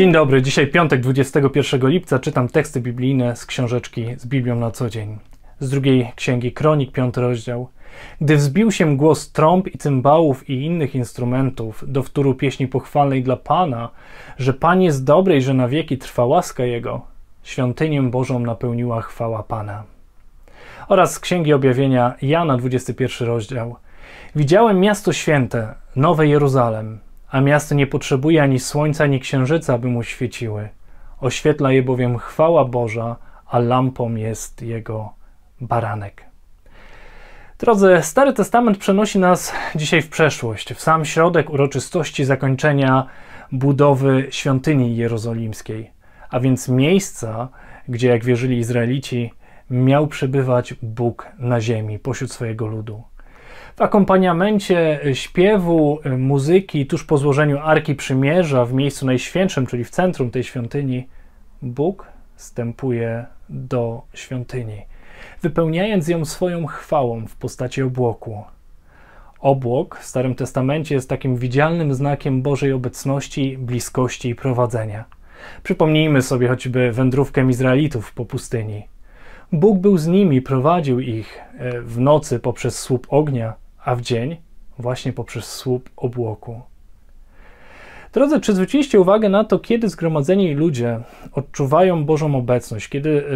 Dzień dobry, dzisiaj piątek 21 lipca czytam teksty biblijne z książeczki z Biblią na co dzień. Z drugiej księgi Kronik, piąty rozdział. Gdy wzbił się głos trąb i cymbałów i innych instrumentów do wtóru pieśni pochwalnej dla Pana, że Pan jest dobry i że na wieki trwa łaska Jego, świątynię Bożą napełniła chwała Pana. Oraz z Księgi Objawienia Jana, 21 rozdział. Widziałem miasto święte, Nowe Jeruzalem, a miasto nie potrzebuje ani słońca, ani księżyca, by mu świeciły. Oświetla je bowiem chwała Boża, a lampą jest jego baranek. Drodzy, Stary Testament przenosi nas dzisiaj w przeszłość, w sam środek uroczystości zakończenia budowy świątyni jerozolimskiej, a więc miejsca, gdzie, jak wierzyli Izraelici, miał przebywać Bóg na ziemi pośród swojego ludu. W akompaniamencie śpiewu, y, muzyki, tuż po złożeniu Arki Przymierza w miejscu najświętszym, czyli w centrum tej świątyni, Bóg wstępuje do świątyni, wypełniając ją swoją chwałą w postaci obłoku. Obłok w Starym Testamencie jest takim widzialnym znakiem Bożej obecności, bliskości i prowadzenia. Przypomnijmy sobie choćby wędrówkę Izraelitów po pustyni. Bóg był z nimi, prowadził ich e, w nocy poprzez słup ognia, a w dzień właśnie poprzez słup obłoku. Drodzy, czy zwróciliście uwagę na to, kiedy zgromadzeni ludzie odczuwają Bożą obecność, kiedy, e,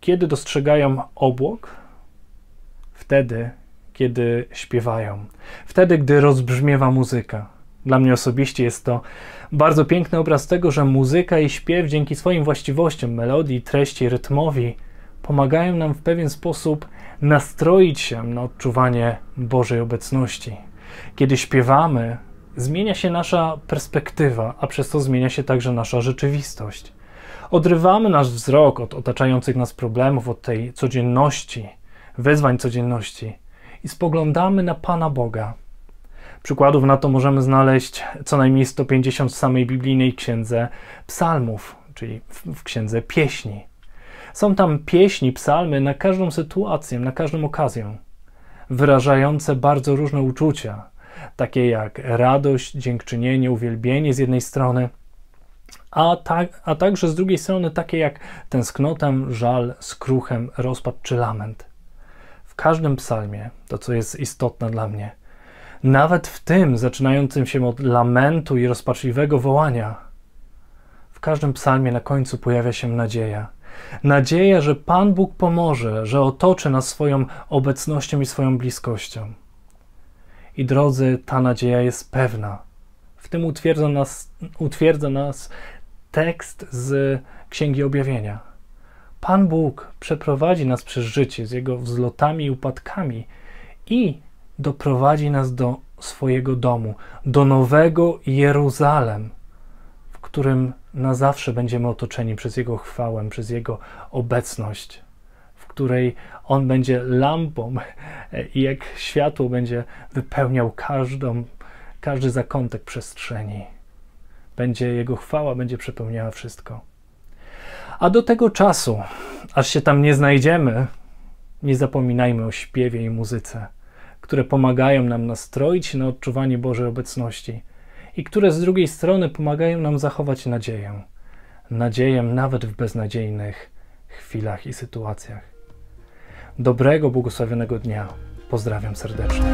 kiedy dostrzegają obłok? Wtedy, kiedy śpiewają, wtedy, gdy rozbrzmiewa muzyka. Dla mnie osobiście jest to bardzo piękny obraz tego, że muzyka i śpiew dzięki swoim właściwościom, melodii, treści, rytmowi pomagają nam w pewien sposób nastroić się na odczuwanie Bożej obecności. Kiedy śpiewamy, zmienia się nasza perspektywa, a przez to zmienia się także nasza rzeczywistość. Odrywamy nasz wzrok od otaczających nas problemów, od tej codzienności, wyzwań codzienności i spoglądamy na Pana Boga. Przykładów na to możemy znaleźć co najmniej 150 w samej biblijnej księdze psalmów, czyli w księdze pieśni. Są tam pieśni, psalmy na każdą sytuację, na każdą okazję, wyrażające bardzo różne uczucia, takie jak radość, dziękczynienie, uwielbienie z jednej strony, a, tak, a także z drugiej strony takie jak tęsknotę, żal, skruchem, rozpacz czy lament. W każdym psalmie, to co jest istotne dla mnie, nawet w tym zaczynającym się od lamentu i rozpaczliwego wołania, w każdym psalmie na końcu pojawia się nadzieja – Nadzieja, że Pan Bóg pomoże, że otoczy nas swoją obecnością i swoją bliskością. I drodzy, ta nadzieja jest pewna. W tym utwierdza nas, utwierdza nas tekst z Księgi Objawienia. Pan Bóg przeprowadzi nas przez życie z jego wzlotami i upadkami i doprowadzi nas do swojego domu, do nowego Jeruzalem którym na zawsze będziemy otoczeni przez Jego chwałę, przez Jego obecność, w której On będzie lampą i jak światło będzie wypełniał każdą, każdy zakątek przestrzeni. Będzie Jego chwała, będzie przepełniała wszystko. A do tego czasu, aż się tam nie znajdziemy, nie zapominajmy o śpiewie i muzyce, które pomagają nam nastroić na odczuwanie Bożej obecności – i które z drugiej strony pomagają nam zachować nadzieję. Nadzieję nawet w beznadziejnych chwilach i sytuacjach. Dobrego, błogosławionego dnia. Pozdrawiam serdecznie.